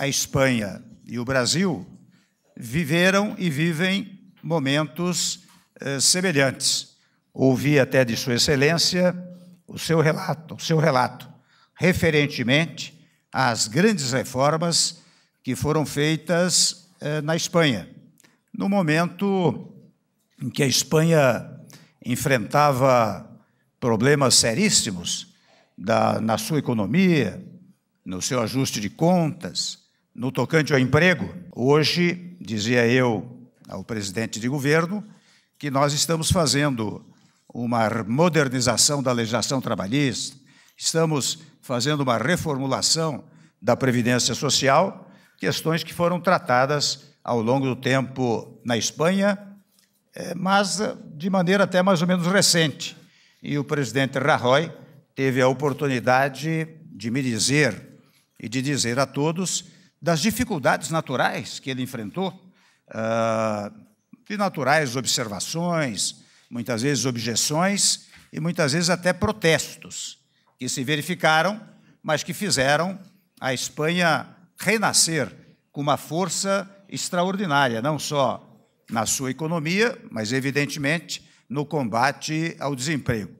a Espanha e o Brasil viveram e vivem momentos eh, semelhantes. Ouvi até de Sua Excelência o seu relato, o seu relato referentemente às grandes reformas que foram feitas eh, na Espanha, no momento em que a Espanha enfrentava problemas seríssimos da, na sua economia, no seu ajuste de contas, no tocante ao emprego, hoje, dizia eu ao presidente de governo, que nós estamos fazendo uma modernização da legislação trabalhista, estamos fazendo uma reformulação da Previdência Social, questões que foram tratadas ao longo do tempo na Espanha, eh, mas eh, de maneira até mais ou menos recente. E o presidente Rajoy teve a oportunidade de me dizer e de dizer a todos das dificuldades naturais que ele enfrentou, ah, de naturais observações, muitas vezes objeções e muitas vezes até protestos, que se verificaram, mas que fizeram a Espanha renascer com uma força extraordinária, não só na sua economia, mas evidentemente no combate ao desemprego.